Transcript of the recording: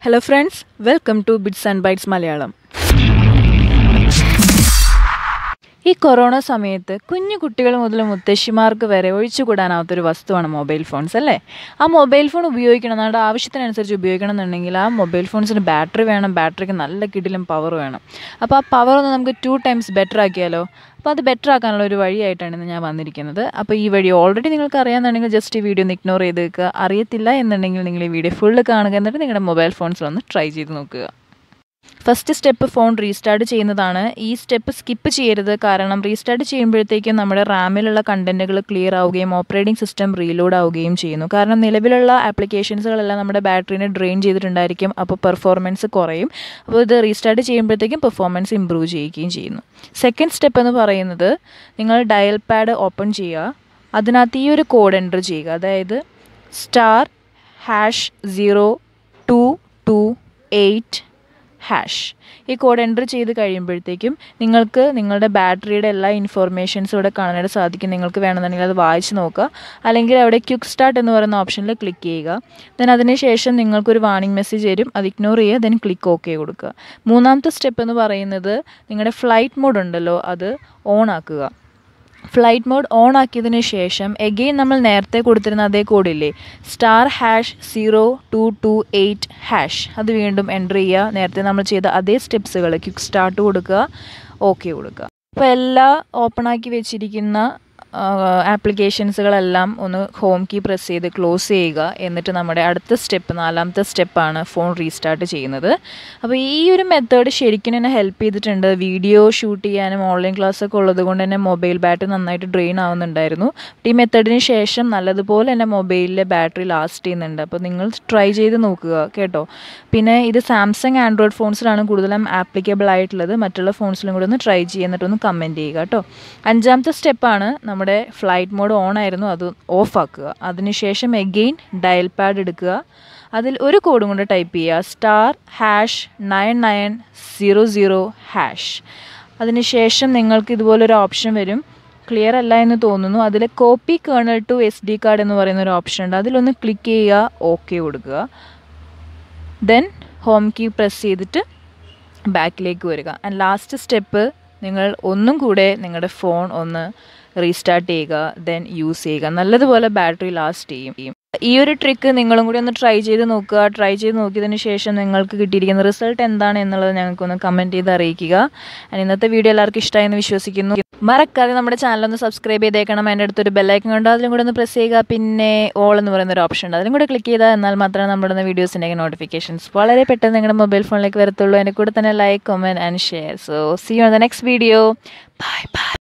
Hello friends, welcome to Bits and Bytes Malayalam. ഈ corona സമയത്ത് കുഞ്ഞു കുട്ടികൾ മുതൽ മുത്തശ്ശിമാർക്ക് വരെ ഒഴിച്ചുകൂടാനാവാത്തൊരു വസ്തുവാണ് മൊബൈൽ ഫോൺസ് അല്ലേ ആ മൊബൈൽ ഫോൺ ഉപയോഗിക്കണം നമ്മുടെ ആവശ്യത്തിനനുസരിച്ച് ഉപയോഗിക്കണം എന്നുണ്ടെങ്കിൽ ആ മൊബൈൽ ഫോൺസിന് ബാറ്ററി വേണം ബാറ്ററിക്ക് നല്ല കിടിലും പവർ വേണം അപ്പോൾ ആ പവർ ഒന്ന് നമുക്ക് ടു ടൈംസ് ബെറ്റർ ആക്കിയാലോ അപ്പോൾ അത് ബെറ്റർ ആക്കാനുള്ള ഒരു വഴിയായിട്ടാണ് ഇന്ന് ഞാൻ വന്നിരിക്കുന്നത് അപ്പോൾ ഈ വഴി ഓൾറെഡി നിങ്ങൾക്ക് അറിയാമെന്നുണ്ടെങ്കിൽ ജസ്റ്റ് ഈ വീഡിയോ ഒന്ന് ഇഗ്നോർ ചെയ്ത് വെക്കുക അറിയത്തില്ല എന്നുണ്ടെങ്കിൽ നിങ്ങൾ ഈ വീഡിയോ ഫുള്ള് കാണുക എന്നിട്ട് നിങ്ങളുടെ മൊബൈൽ ഫോൺസിലൊന്ന് ട്രൈ ചെയ്ത് നോക്കുക ഫസ്റ്റ് സ്റ്റെപ്പ് ഫോൺ റീസ്റ്റാർട്ട് ചെയ്യുന്നതാണ് ഈ സ്റ്റെപ്പ് സ്കിപ്പ് ചെയ്യരുത് കാരണം റീസ്റ്റാർട്ട് ചെയ്യുമ്പോഴത്തേക്കും നമ്മുടെ റാമിലുള്ള കണ്ടൻറ്റുകൾ ക്ലിയർ ആവുകയും ഓപ്പറേറ്റിംഗ് സിസ്റ്റം റീലോഡ് ആവുകയും ചെയ്യുന്നു കാരണം നിലവിലുള്ള ആപ്ലിക്കേഷൻസുകളെല്ലാം നമ്മുടെ ബാറ്ററീനെ ഡ്രെയിൻ ചെയ്തിട്ടുണ്ടായിരിക്കും അപ്പോൾ പെർഫോമൻസ് കുറയും അപ്പോൾ ഇത് റീസ്റ്റാർട്ട് ചെയ്യുമ്പോഴത്തേക്കും പെർഫോമൻസ് ഇമ്പ്രൂവ് ചെയ്യുകയും ചെയ്യുന്നു സെക്കൻഡ് സ്റ്റെപ്പ് എന്ന് പറയുന്നത് നിങ്ങൾ ഡയൽ പാഡ് ഓപ്പൺ ചെയ്യുക അതിനകത്ത് ഈ ഒരു കോഡ് എൻ്റർ ചെയ്യുക അതായത് star hash zero two two eight hash ഈ കോഡ് എൻ്റർ ചെയ്ത് കഴിയുമ്പോഴത്തേക്കും നിങ്ങൾക്ക് നിങ്ങളുടെ ബാറ്ററിയുടെ എല്ലാ ഇൻഫോർമേഷൻസും ഇവിടെ കാണാനായിട്ട് സാധിക്കും നിങ്ങൾക്ക് വേണമെന്നുണ്ടെങ്കിൽ അത് വായിച്ച് നോക്കുക അല്ലെങ്കിൽ അവിടെ ക്യുക്ക് സ്റ്റാർട്ട് എന്ന് പറയുന്ന ഓപ്ഷനിൽ ക്ലിക്ക് ചെയ്യുക ദെൻ ശേഷം നിങ്ങൾക്കൊരു വാണിംഗ് മെസ്സേജ് വരും അത് ഇഗ്നോർ ചെയ്യുക ദെൻ ക്ലിക്ക് ഓക്കെ കൊടുക്കുക മൂന്നാമത്തെ സ്റ്റെപ്പ് എന്ന് പറയുന്നത് നിങ്ങളുടെ ഫ്ലൈറ്റ് മോഡ് ഉണ്ടല്ലോ അത് ഓൺ ആക്കുക ഫ്ലൈറ്റ് മോഡ് ഓൺ ആക്കിയതിന് ശേഷം എഗെയിൻ നമ്മൾ നേരത്തെ കൊടുത്തിരുന്ന അതേ കോഡില്ലേ star hash zero two two eight hash അത് വീണ്ടും എൻ്റർ ചെയ്യുക നേരത്തെ നമ്മൾ ചെയ്ത അതേ സ്റ്റെപ്സുകൾ ക്വിക്ക് സ്റ്റാർട്ട് കൊടുക്കുക ഓക്കെ കൊടുക്കുക അപ്പോൾ എല്ലാ ഓപ്പണാക്കി വെച്ചിരിക്കുന്ന ആപ്ലിക്കേഷൻസുകളെല്ലാം ഒന്ന് ഹോം കീ പ്രസ് ചെയ്ത് ക്ലോസ് ചെയ്യുക എന്നിട്ട് നമ്മുടെ അടുത്ത സ്റ്റെപ്പ് നാലാമത്തെ സ്റ്റെപ്പാണ് ഫോൺ റീസ്റ്റാർട്ട് ചെയ്യുന്നത് അപ്പോൾ ഈ ഒരു മെത്തേഡ് ശരിക്കും എന്നെ ഹെൽപ്പ് ചെയ്തിട്ടുണ്ട് വീഡിയോ ഷൂട്ട് ചെയ്യാനും ഓൺലൈൻ ക്ലാസ്സൊക്കെ ഉള്ളത് കൊണ്ട് തന്നെ മൊബൈൽ ബാറ്ററി നന്നായിട്ട് ഡ്രെയിൻ ആവുന്നുണ്ടായിരുന്നു ഈ മെത്തേഡിന് ശേഷം നല്ലതുപോലെ എൻ്റെ മൊബൈലിലെ ബാറ്ററി ലാസ്റ്റ് ചെയ്യുന്നുണ്ട് അപ്പോൾ നിങ്ങൾ ട്രൈ ചെയ്ത് നോക്കുക കേട്ടോ പിന്നെ ഇത് സാംസങ് ആൻഡ്രോയിഡ് ഫോൺസിലാണ് കൂടുതലും ആപ്ലിക്കബിൾ ആയിട്ടുള്ളത് മറ്റുള്ള ഫോൺസിലും കൂടെ ഒന്ന് ട്രൈ ചെയ്യുക എന്നിട്ടൊന്ന് കമൻറ്റ് ചെയ്യുക കേട്ടോ അഞ്ചാമത്തെ സ്റ്റെപ്പാണ് നമ്മൾ നമ്മുടെ ഫ്ലൈറ്റ് മോഡ് ഓൺ ആയിരുന്നു അത് ഓഫാക്കുക അതിനുശേഷം എഗെയിൻ ഡയൽ പാഡ് എടുക്കുക അതിൽ ഒരു കോഡും കൊണ്ട് ടൈപ്പ് ചെയ്യുക star hash nine nine zero zero hash അതിനുശേഷം നിങ്ങൾക്ക് ഇതുപോലൊരു ഓപ്ഷൻ വരും ക്ലിയർ അല്ല എന്ന് തോന്നുന്നു അതിൽ copy kernel to S D card എന്ന് പറയുന്ന ഒരു ഓപ്ഷൻ ഉണ്ട് അതിലൊന്ന് ക്ലിക്ക് ചെയ്യുക ഓക്കെ കൊടുക്കുക ദെൻ ഹോം കീ പ്രസ് ചെയ്തിട്ട് ബാക്കിലേക്ക് വരിക ആൻഡ് ലാസ്റ്റ് സ്റ്റെപ്പ് നിങ്ങൾ ഒന്നും കൂടെ നിങ്ങളുടെ ഫോൺ ഒന്ന് റീസ്റ്റാർട്ട് ചെയ്യുക ദെൻ യൂസ് ചെയ്യുക നല്ലതുപോലെ ബാറ്ററി ലാസ്റ്റ് ചെയ്യും ഈ ഒരു ട്രിക്ക് നിങ്ങളും കൂടി ഒന്ന് ട്രൈ ചെയ്ത് നോക്കുക ട്രൈ ചെയ്ത് നോക്കിയതിന് ശേഷം നിങ്ങൾക്ക് കിട്ടിയിരിക്കുന്ന റിസൾട്ട് എന്താണ് എന്നുള്ളത് ഞങ്ങൾക്കൊന്ന് കമൻറ്റ് ചെയ്ത് അറിയിക്കുക ആൻഡ് ഇന്നത്തെ വീഡിയോ എല്ലാവർക്കും ഇഷ്ടമായെന്ന് വിശ്വസിക്കുന്നു മറക്കാതെ നമ്മുടെ ചാനൽ ഒന്ന് സബ്സ്ക്രൈബ് ചെയ്തേക്കണം അതിൻ്റെ അടുത്തൊരു ബെല്ലൈക്കൺ കണ്ടോ അതിലും കൂടെ ഒന്ന് പ്രസ് ചെയ്യുക പിന്നെ ഓൾ എന്ന് പറയുന്ന ഒരു ഓപ്ഷൻ ഉണ്ട് അതിലും കൂടെ ക്ലിക്ക് ചെയ്താൽ എന്നാൽ മാത്രമേ നമ്മുടെ വീഡിയോസിൻ്റെ നോട്ടിഫിക്കേഷൻസ് വളരെ പെട്ടെന്ന് നിങ്ങളുടെ മൊബൈൽ ഫോണിലേക്ക് വരത്തുള്ളൂ എൻ്റെ കൂടെ തന്നെ like comment and share so see you the next video bye by